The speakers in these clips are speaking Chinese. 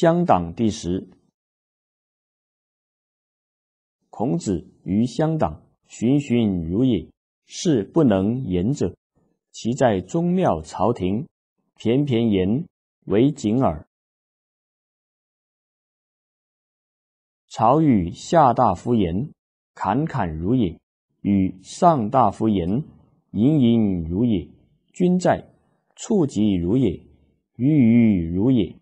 乡党第十。孔子于乡党，循循如也；，是不能言者，其在宗庙朝廷，偏偏言，为景耳。朝与下大夫言，侃侃如也；，与上大夫言，盈盈如也。君在，触及如也，予予如也。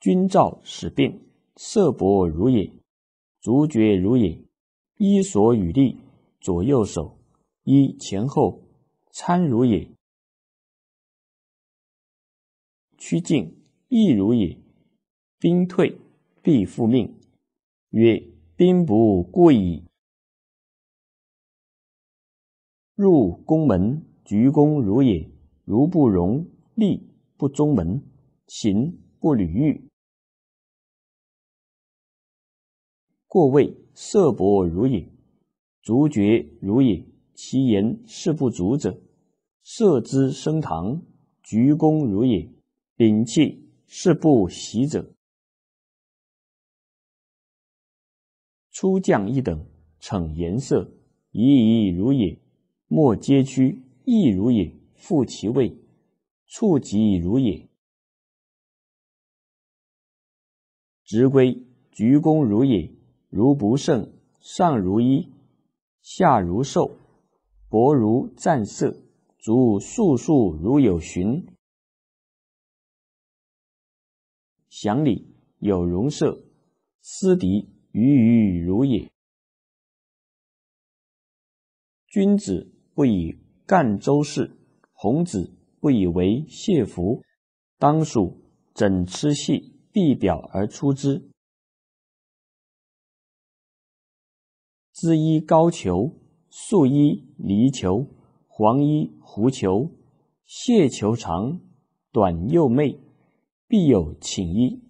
君照使病，色薄如也；足厥如也。伊索与利，左右手一前后参如也。趋近亦如也。兵退必复命，曰：兵不顾矣。入宫门，鞠躬如也，如不容；立不中门，行不履玉。过位色薄如也，足厥如也；其言事不足者，色之升堂，鞠躬如也；摒弃事不喜者，出将一等，逞颜色，宜怡如也；莫皆屈亦如也；复其位，触及如也；执归，鞠躬如也。如不胜，上如衣，下如兽，薄如战色，足速速如有寻。祥里有容色，斯敌余余如也。君子不以赣州事，孔子不以为谢服，当属枕吃戏，必表而出之。缁衣高裘，素衣离裘，黄衣狐裘，亵裘长短又媚，必有寝衣，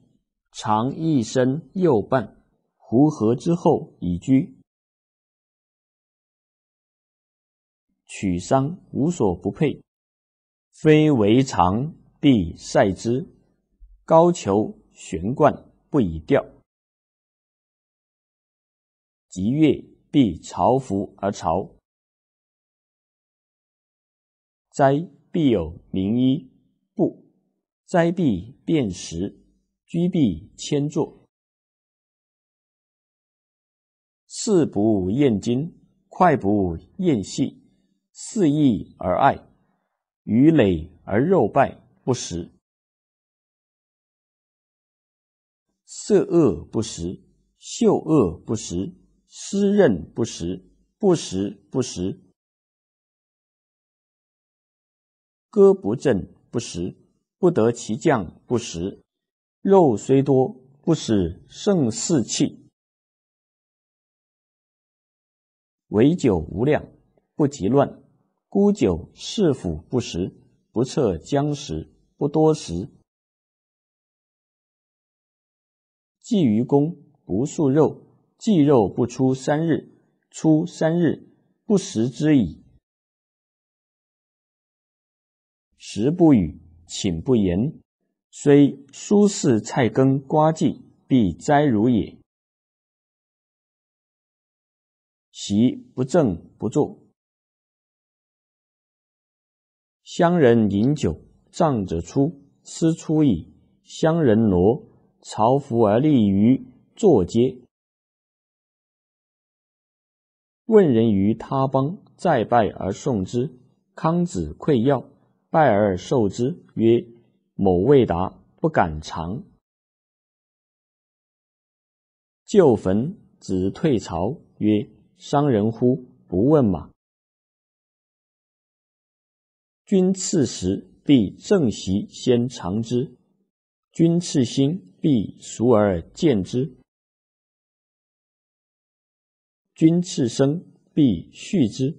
长一身右半，狐合之后以居，取丧无所不配，非为常必赛之，高裘悬冠不以吊，吉月。必朝服而朝，灾必有名医，不灾必辨识，居必迁坐。食不厌精，快不厌细。肆意而爱，鱼馁而肉败不食，色恶不食，嗅恶不食。湿任不食，不食不食；歌不正不食，不得其将不食。肉虽多不使胜四气，唯酒无量不及乱。孤酒是腐不食，不测将食不多食。记于公不素肉。祭肉不出三日，出三日不食之矣。食不语，寝不言。虽疏食菜羹瓜稷，必摘如也。席不正不坐。乡人饮酒杖者出，斯出矣。乡人挪，朝服而立于坐阶。问人于他邦，再拜而送之。康子馈药，拜而受之，曰：“某未达，不敢尝。”旧坟，子退朝曰：“伤人乎？不问马。”君次时，必正席先尝之；君次新，必熟而见之。君次生必恤之。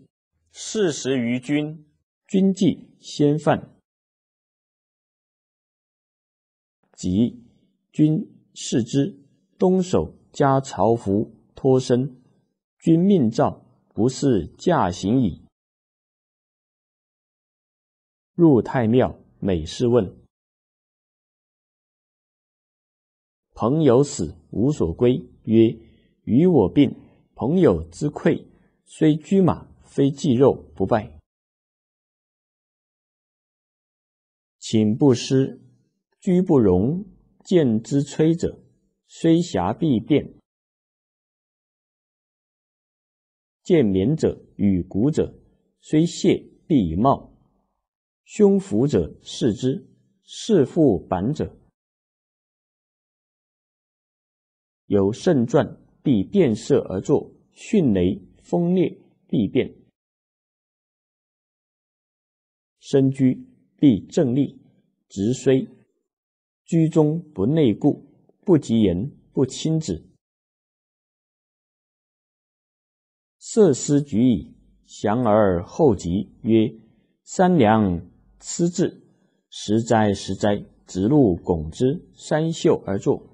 四十余君，君纪先犯，即君视之。东守加朝服，脱身。君命诏，不是驾行矣。入太庙，每事问。朋友死无所归，曰：“与我病。”朋友之馈，虽车马非祭肉不拜。寝不施，居不容。见之摧者，虽霞必变；见勉者与古者，虽卸必以貌；胸腹者视之，视腹板者有圣传。必变色而作，迅雷风烈，必变。身居必正立，直虽居中不内固，不及人不亲子。色思举矣，降而后及。曰：三良痴质，实哉实哉！子路拱之，三秀而作。